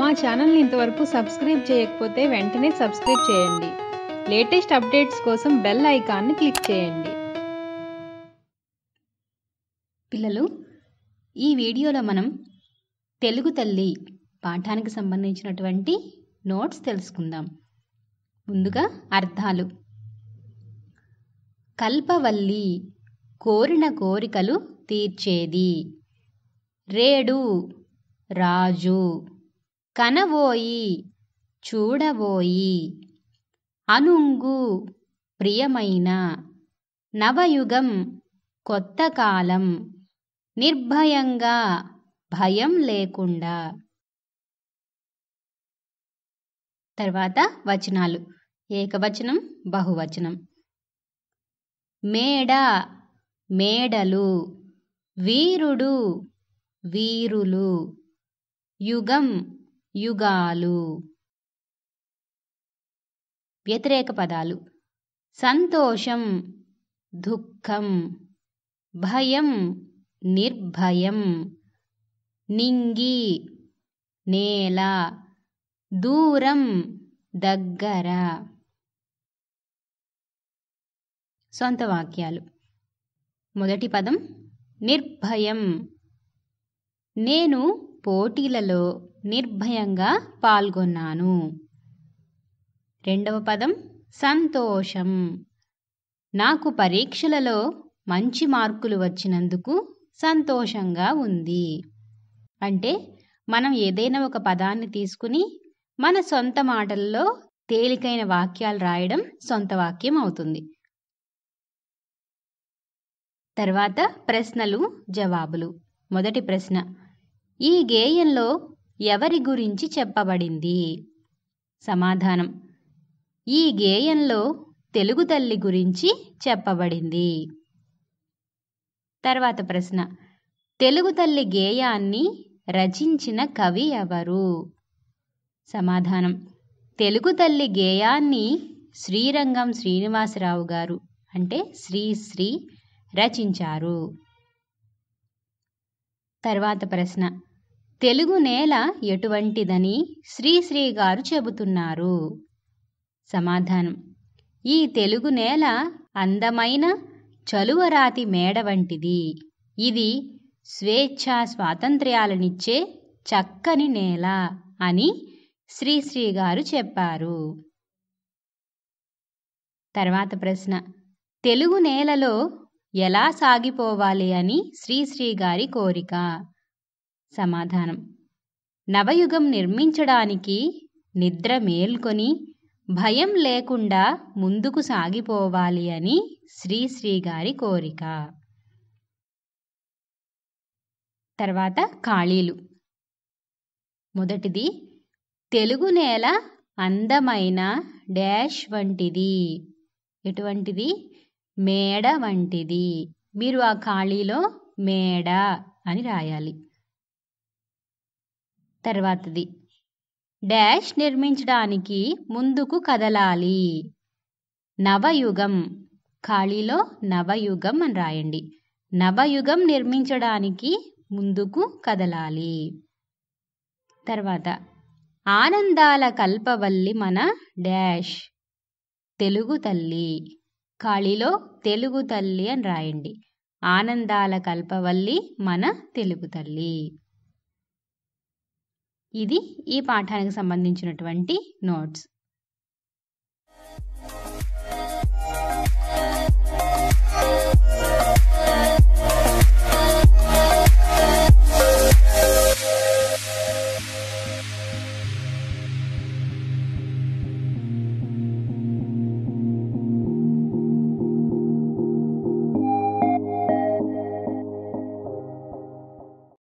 మా ఛానల్ని ఇంతవరకు సబ్స్క్రైబ్ చేయకపోతే వెంటనే సబ్స్క్రైబ్ చేయండి లేటెస్ట్ అప్డేట్స్ కోసం బెల్ ఐకాన్ని క్లిక్ చేయండి పిల్లలు ఈ వీడియోలో మనం తెలుగు తల్లి పాఠానికి సంబంధించినటువంటి నోట్స్ తెలుసుకుందాం ముందుగా అర్థాలు కల్పవల్లి కోరిన కోరికలు తీర్చేది రేడు రాజు కనవోయి చూడబోయి అనుంగు ప్రియమైన నవయుగం కొత్త కాలం నిర్భయంగా భయం లేకుండా తర్వాత వచనాలు ఏకవచనం బహువచనం మేడ మేడలు వీరుడు వీరులు యుగం యుగాలు వ్యతిరేక పదాలు సంతోషం దుఃఖం భయం నిర్భయం నింగి నేల దూరం దగ్గర సొంత వాక్యాలు మొదటి పదం నిర్భయం నేను పోటీలలో నిర్భయంగా పాల్గొన్నాను రెండవ పదం సంతోషం నాకు పరీక్షలలో మంచి మార్కులు వచ్చినందుకు సంతోషంగా ఉంది అంటే మనం ఏదైనా ఒక పదాన్ని తీసుకుని మన సొంత మాటల్లో తేలికైన వాక్యాలు రాయడం సొంత వాక్యం అవుతుంది తర్వాత ప్రశ్నలు జవాబులు మొదటి ప్రశ్న ఈ గేయంలో ఎవరి గురించి చెప్పబడింది సమాధానం ఈ గేయంలో తెలుగు తల్లి గురించి చెప్పబడింది తర్వాత ప్రశ్న తెలుగు తల్లి గేయాన్ని రచించిన కవి ఎవరు సమాధానం తెలుగు తల్లి గేయాన్ని శ్రీరంగం శ్రీనివాసరావు గారు అంటే శ్రీశ్రీ రచించారు తర్వాత ప్రశ్న తెలుగు నేల ఎటువంటిదని శ్రీశ్రీ గారు చెబుతున్నారు సమాధానం ఈ తెలుగు నేల అందమైన చలువరాతి మేడ వంటిది ఇది స్వేచ్ఛా స్వాతంత్ర్యాలనిచ్చే చక్కని నేల అని శ్రీశ్రీ గారు చెప్పారు తర్వాత ప్రశ్న తెలుగు నేలలో ఎలా సాగిపోవాలి అని శ్రీశ్రీ గారి కోరిక సమాధానం నవయుగం నిర్మించడానికి నిద్ర మేల్కొని భయం లేకుండా ముందుకు సాగిపోవాలి అని శ్రీశ్రీ గారి కోరిక తర్వాత ఖాళీలు మొదటిది తెలుగు నేల అందమైన డాష్ వంటిది ఎటువంటిది మేడ వంటిది మీరు ఆ ఖాళీలో మేడ అని రాయాలి తర్వాతది డాష్ నిర్మించడానికి ముందుకు కదలాలి నవయుగం ఖాళీలో నవయుగం అని రాయండి నవయుగం నిర్మించడానికి ముందుకు కదలాలి తర్వాత ఆనందాల కల్పవల్లి మన డాష్ తెలుగు తల్లి ఖాళీలో తెలుగు తల్లి అని రాయండి ఆనందాల కల్పవల్లి మన తెలుగు తల్లి ఇది ఈ పాఠానికి సంబంధించినటువంటి నోట్స్